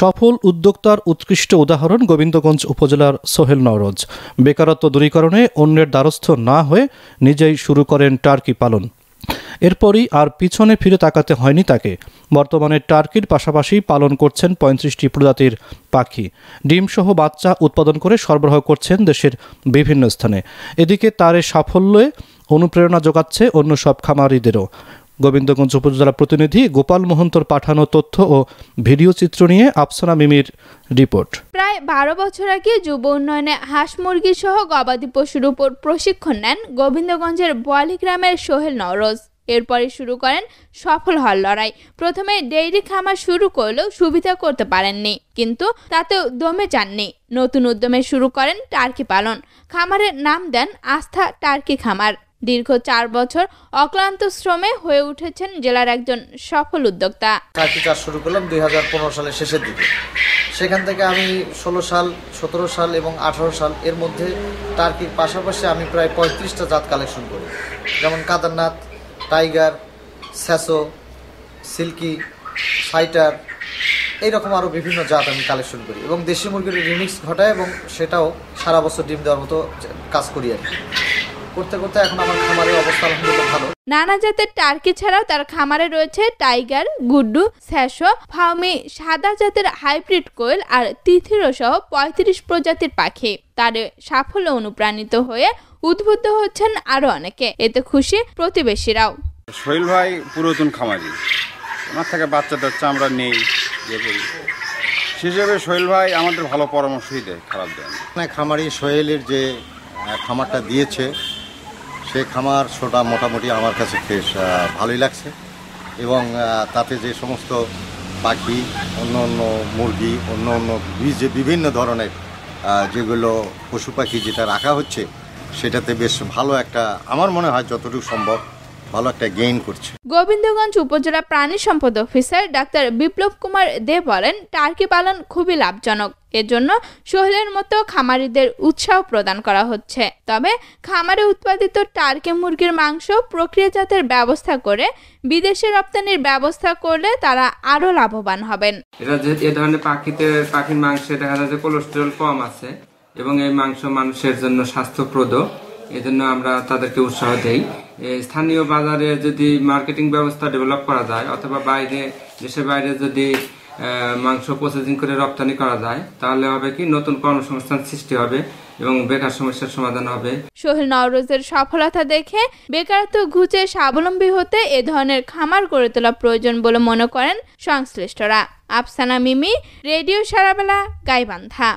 সফল উদ্যোক্তার উৎকৃষ্ট উদাহরণ গোবিন্দগঞ্জ উপজেলার সোহেল নওরজ বেকারত্ব দূরীকরণে অন্যের দ্বারস্থ না হয়ে নিজেই শুরু করেন টার্কি পালন এরপরই আর পিছনে ফিরে তাকাতে হয়নি তাকে বর্তমানে টার্কির পাশাপাশি পালন করছেন পঁয়ত্রিশটি প্রজাতির পাখি ডিমসহ বাচ্চা উৎপাদন করে সরবরাহ করছেন দেশের বিভিন্ন স্থানে এদিকে তার সাফল্যে অনুপ্রেরণা যোগাচ্ছে অন্য সব খামারিদেরও গোবিন্দগঞ্জ উপজেলা প্রতিনিধি গোপাল মহন্তর পাঠানো তথ্য ও ভিডিও চিত্র নিয়ে আফসানা মিমির রিপোর্ট প্রায় বারো বছর আগে যুব উন্নয়নে হাঁস মুরগি সহ গবাদি পশুর উপর প্রশিক্ষণ নেন গোবিন্দগঞ্জের বোয়ালি গ্রামের সোহেল নরোজ এরপরে শুরু করেন সফল হল লড়াই প্রথমে ডেইরি খামার শুরু করলেও সুবিধা করতে পারেননি কিন্তু তাতেও দমে যাননি নতুন উদ্যমে শুরু করেন টার্কি পালন খামারের নাম দেন আস্থা টার্কি খামার দীর্ঘ চার বছর অক্লান্ত শ্রমে হয়ে উঠেছেন জেলার একজন সফল উদ্যোক্তা চাকরি চাষ শুরু করলাম দুই সালের শেষের দিকে সেখান থেকে আমি ষোলো সাল সতেরো সাল এবং আঠারো সাল এর মধ্যে টার্কির পাশাপাশি আমি প্রায় পঁয়ত্রিশটা জাত কালেকশন করি যেমন Kadaknath tiger Sasso silky fighter এইরকম আরও বিভিন্ন জাত আমি কালেকশন করি এবং দেশি মুরগির রিমিক্স ঘটায় এবং সেটাও সারা বছর ডিম দেওয়ার মতো কাজ করি আর কি করতে করতে এখন আমার খামারের অবস্থা আলহামদুলিল্লাহ ভালো নানা জাতের টার্কি ছাড়াও তার খামারে রয়েছে টাইগার গুড্ডু শ্যাশো ফাউমি সাদা জাতের হাইব্রিড কোয়েল আর তিথিরো সহ পঁয়ত্রিশ প্রজাতির পাখি তার সাফল্য অনুপ্রাণিত হয়ে উদ্বুদ্ধ হচ্ছেন আরও অনেকে এতে খুশি প্রতিবেশীরাও শৈল ভাই পুরাতন খামারি ওনার থেকে বাচ্চা টাচ্চা আমরা নেই ইয়ে করি ভাই আমাদের ভালো পরামর্শই দেয় খারাপ দেয় খামারি সোহেলের যে খামারটা দিয়েছে সে খামার ছোটা মোটামুটি আমার কাছে বেশ ভালোই লাগছে এবং তাতে যে সমস্ত পাখি অন্য অন্য মুরগি অন্য অন্য যে বিভিন্ন ধরনের যেগুলো পশু পাখি যেটা রাখা হচ্ছে সেটাতে বেশ ভালো একটা আমার মনে হয় যতটুকু সম্ভব ভালো একটা গেইন করছে গোবিন্দগঞ্জ উপজেলা প্রাণী সম্পদ অফিসার ডাক্তার বিপ্লব কুমার দে বলেন টার্কি পালন খুবই লাভজনক এজন্য সোহেলের মতো খামারিদের উৎসাহ প্রদান করা হচ্ছে তবে খামারে উৎপাদিত টার্কি মুরগির মাংস প্রক্রিয়াজাতের ব্যবস্থা করে বিদেশে রপ্তানির ব্যবস্থা করলে তারা আরও লাভবান হবেন এটা যে এ ধরনের পাখিতে পাখির মাংসে দেখা যায় যে কোলেস্টেরল কম আছে এবং এই মাংস মানুষের জন্য স্বাস্থ্যপ্রদ এজন্য আমরা তাদেরকে উৎসাহ দেই স্থানীয় বাজারে যদি মার্কেটিং ব্যবস্থা ডেভেলপ করা যায় অথবা বাইরে দেশের বাইরে যদি মাংস প্রসেসিং করে রপ্তানি করা যায় তাহলে হবে কি নতুন কর্মসংস্থান সৃষ্টি হবে এবং বেকার সমস্যার সমাধান হবে সোহেল নওরোজের সফলতা দেখে বেকারত্ব ঘুচে স্বাবলম্বী হতে এ ধরনের খামার গড়ে তোলা প্রয়োজন বলে মনে করেন সংশ্লিষ্টরা আফসানা মিমি রেডিও সারাবেলা গাইবান্ধা